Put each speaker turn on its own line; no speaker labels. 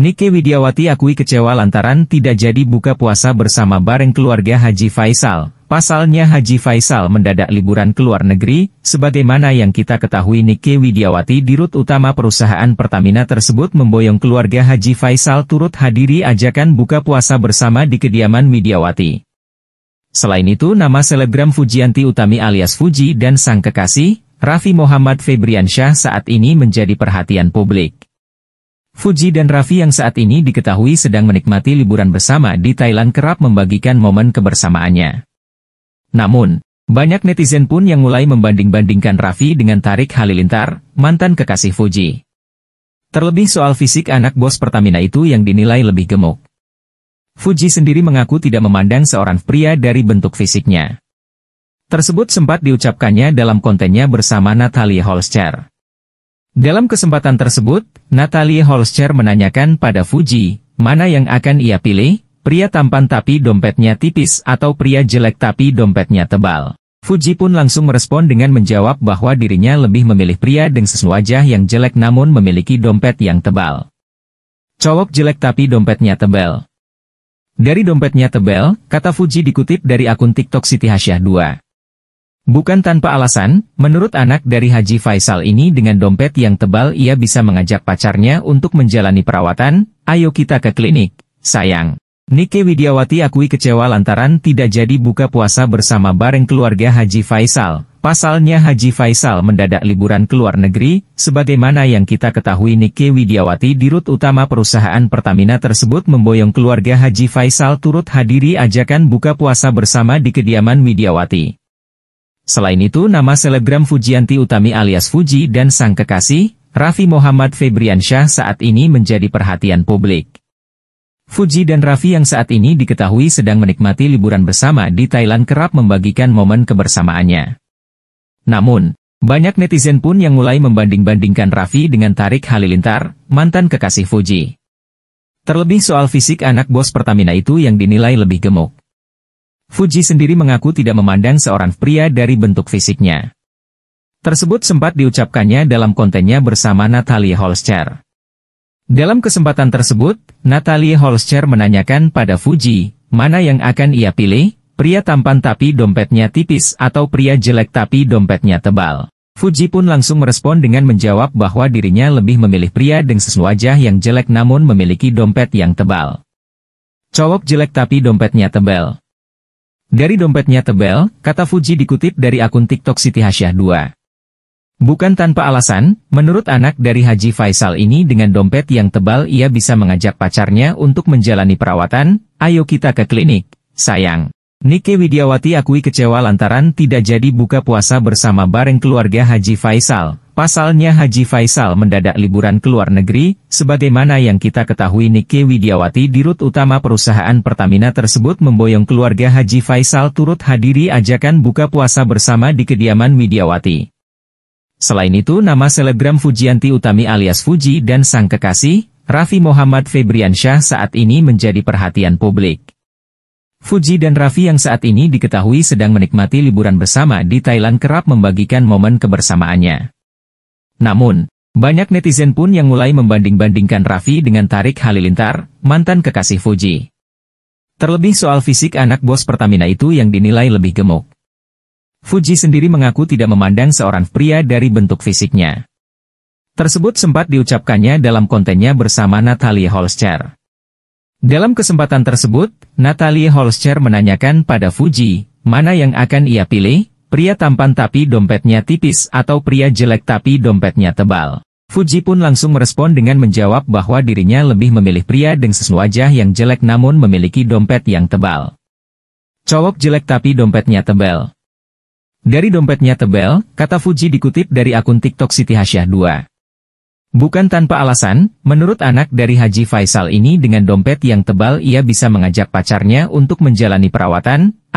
Nike Widiawati akui kecewa lantaran tidak jadi buka puasa bersama bareng keluarga Haji Faisal. Pasalnya Haji Faisal mendadak liburan ke luar negeri, sebagaimana yang kita ketahui Nike Widiawati dirut utama perusahaan Pertamina tersebut memboyong keluarga Haji Faisal turut hadiri ajakan buka puasa bersama di kediaman Widiawati. Selain itu nama selebgram Fujianti Utami alias Fuji dan sang kekasih, Raffi Muhammad Febriansyah saat ini menjadi perhatian publik. Fuji dan Raffi yang saat ini diketahui sedang menikmati liburan bersama di Thailand kerap membagikan momen kebersamaannya. Namun, banyak netizen pun yang mulai membanding-bandingkan Raffi dengan Tarik Halilintar, mantan kekasih Fuji. Terlebih soal fisik anak bos Pertamina itu yang dinilai lebih gemuk. Fuji sendiri mengaku tidak memandang seorang pria dari bentuk fisiknya. Tersebut sempat diucapkannya dalam kontennya bersama Natalie Holscher. Dalam kesempatan tersebut, Natalie Holscher menanyakan pada Fuji, mana yang akan ia pilih, pria tampan tapi dompetnya tipis atau pria jelek tapi dompetnya tebal. Fuji pun langsung merespon dengan menjawab bahwa dirinya lebih memilih pria dengan wajah yang jelek namun memiliki dompet yang tebal. Cowok jelek tapi dompetnya tebal. Dari dompetnya tebal, kata Fuji dikutip dari akun TikTok Siti Hasyah 2. Bukan tanpa alasan, menurut anak dari Haji Faisal ini dengan dompet yang tebal ia bisa mengajak pacarnya untuk menjalani perawatan, ayo kita ke klinik, sayang. Nike Widiawati akui kecewa lantaran tidak jadi buka puasa bersama bareng keluarga Haji Faisal. Pasalnya Haji Faisal mendadak liburan ke luar negeri, sebagaimana yang kita ketahui Nike Widiawati dirut utama perusahaan Pertamina tersebut memboyong keluarga Haji Faisal turut hadiri ajakan buka puasa bersama di kediaman Widiawati. Selain itu nama selebgram Fujianti Utami alias Fuji dan sang kekasih, Raffi Muhammad Febriansyah saat ini menjadi perhatian publik. Fuji dan Raffi yang saat ini diketahui sedang menikmati liburan bersama di Thailand kerap membagikan momen kebersamaannya. Namun, banyak netizen pun yang mulai membanding-bandingkan Raffi dengan Tarik Halilintar, mantan kekasih Fuji. Terlebih soal fisik anak bos Pertamina itu yang dinilai lebih gemuk. Fuji sendiri mengaku tidak memandang seorang pria dari bentuk fisiknya. Tersebut sempat diucapkannya dalam kontennya bersama Natalie Holscher. Dalam kesempatan tersebut, Natalie Holscher menanyakan pada Fuji, mana yang akan ia pilih, pria tampan tapi dompetnya tipis atau pria jelek tapi dompetnya tebal. Fuji pun langsung merespon dengan menjawab bahwa dirinya lebih memilih pria dengan wajah yang jelek namun memiliki dompet yang tebal. Cowok jelek tapi dompetnya tebal. Dari dompetnya tebel, kata Fuji dikutip dari akun TikTok Siti Hasyah 2. Bukan tanpa alasan, menurut anak dari Haji Faisal ini dengan dompet yang tebal ia bisa mengajak pacarnya untuk menjalani perawatan, ayo kita ke klinik, sayang. Nike Widiawati akui kecewa lantaran tidak jadi buka puasa bersama bareng keluarga Haji Faisal, Pasalnya Haji Faisal mendadak liburan ke luar negeri, sebagaimana yang kita ketahui Nike Widiawati rut utama perusahaan Pertamina tersebut memboyong keluarga Haji Faisal turut hadiri ajakan buka puasa bersama di kediaman Widiawati. Selain itu nama selebgram Fujianti Utami alias Fuji dan sang kekasih, Raffi Muhammad Febriansyah saat ini menjadi perhatian publik. Fuji dan Raffi yang saat ini diketahui sedang menikmati liburan bersama di Thailand kerap membagikan momen kebersamaannya. Namun, banyak netizen pun yang mulai membanding-bandingkan Raffi dengan Tarik Halilintar, mantan kekasih Fuji. Terlebih soal fisik anak bos Pertamina itu yang dinilai lebih gemuk. Fuji sendiri mengaku tidak memandang seorang pria dari bentuk fisiknya. Tersebut sempat diucapkannya dalam kontennya bersama Natalie Holscher. Dalam kesempatan tersebut, Natalie Holscher menanyakan pada Fuji, mana yang akan ia pilih, Pria tampan tapi dompetnya tipis atau pria jelek tapi dompetnya tebal. Fuji pun langsung merespon dengan menjawab bahwa dirinya lebih memilih pria dengan wajah yang jelek namun memiliki dompet yang tebal. Cowok jelek tapi dompetnya tebal. Dari dompetnya tebal, kata Fuji dikutip dari akun TikTok Siti Hasyah 2. Bukan tanpa alasan, menurut anak dari Haji Faisal ini dengan dompet yang tebal ia bisa mengajak pacarnya untuk menjalani perawatan,